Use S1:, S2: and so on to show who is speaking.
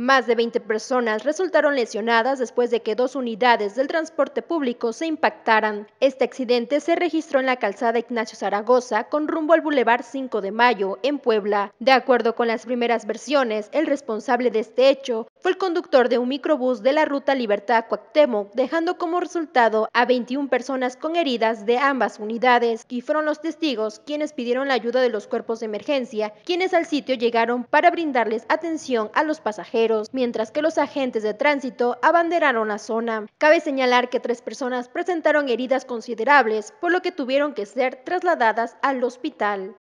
S1: Más de 20 personas resultaron lesionadas después de que dos unidades del transporte público se impactaran. Este accidente se registró en la calzada Ignacio Zaragoza con rumbo al Boulevard 5 de Mayo, en Puebla. De acuerdo con las primeras versiones, el responsable de este hecho fue el conductor de un microbús de la ruta Libertad Cuauhtémoc, dejando como resultado a 21 personas con heridas de ambas unidades y fueron los testigos quienes pidieron la ayuda de los cuerpos de emergencia, quienes al sitio llegaron para brindarles atención a los pasajeros mientras que los agentes de tránsito abanderaron la zona. Cabe señalar que tres personas presentaron heridas considerables, por lo que tuvieron que ser trasladadas al hospital.